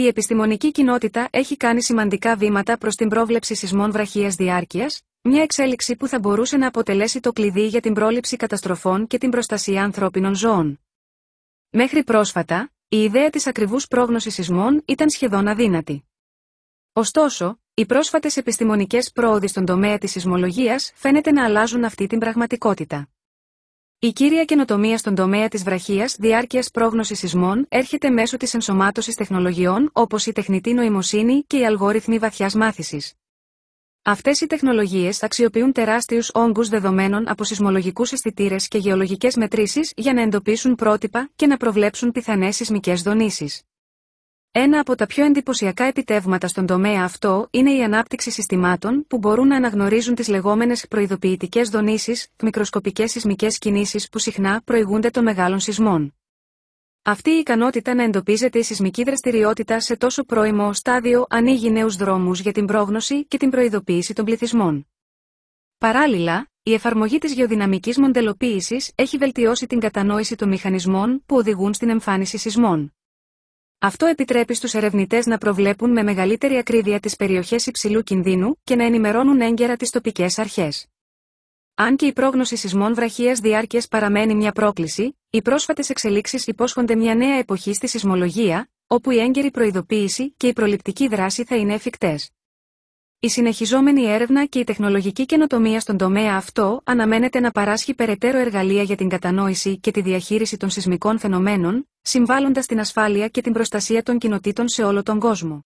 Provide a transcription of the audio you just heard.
Η επιστημονική κοινότητα έχει κάνει σημαντικά βήματα προς την πρόβλεψη σεισμών βραχίας διάρκειας, μια εξέλιξη που θα μπορούσε να αποτελέσει το κλειδί για την πρόληψη καταστροφών και την προστασία ανθρώπινων ζώων. Μέχρι πρόσφατα, η ιδέα της ακριβούς πρόγνωσης σεισμών ήταν σχεδόν αδύνατη. Ωστόσο, οι πρόσφατες επιστημονικές πρόοδοι στον τομέα της σεισμολογίας φαίνεται να αλλάζουν αυτή την πραγματικότητα. Η κύρια καινοτομία στον τομέα της βραχίας διάρκειας πρόγνωσης σεισμών έρχεται μέσω της ενσωμάτωσης τεχνολογιών όπως η τεχνητή νοημοσύνη και οι αλγόριθμοι βαθιάς μάθησης. Αυτές οι τεχνολογίες αξιοποιούν τεράστιους όγκους δεδομένων από σεισμολογικούς αισθητήρες και γεωλογικές μετρήσεις για να εντοπίσουν πρότυπα και να προβλέψουν πιθανές σεισμικές δονήσεις. Ένα από τα πιο εντυπωσιακά επιτεύγματα στον τομέα αυτό είναι η ανάπτυξη συστημάτων που μπορούν να αναγνωρίζουν τις λεγόμενες προειδοποιητικές δονήσεις, μικροσκοπικές σεισμικές κινήσεις που συχνά προηγούνται των μεγάλων σεισμών. Αυτή η ικανότητα να εντοπίζεται η σεισμική δραστηριότητα σε τόσο πρώιμο στάδιο ανοίγει νέους δρόμους για την πρόγνωση και την προειδοποίηση των πληθυσμών. Παράλληλα, η εφαρμογή της γεωδυναμικής μοντελοποίησης έχει βελτιώσει την κατανόηση των μηχανισμών που οδηγούν στην εμφάνιση σεισμών. Αυτό επιτρέπει στους ερευνητές να προβλέπουν με μεγαλύτερη ακρίβεια τις περιοχές υψηλού κινδύνου και να ενημερώνουν έγκαιρα τις τοπικές αρχές. Αν και η πρόγνωση σεισμών βραχίας διάρκειας παραμένει μια πρόκληση, οι πρόσφατες εξελίξεις υπόσχονται μια νέα εποχή στη σεισμολογία, όπου η έγκαιρη προειδοποίηση και η προληπτική δράση θα είναι εφικτές. Η συνεχιζόμενη έρευνα και η τεχνολογική καινοτομία στον τομέα αυτό αναμένεται να παράσχει περαιτέρω εργαλεία για την κατανόηση και τη διαχείριση των σεισμικών φαινομένων, συμβάλλοντας στην ασφάλεια και την προστασία των κοινοτήτων σε όλο τον κόσμο.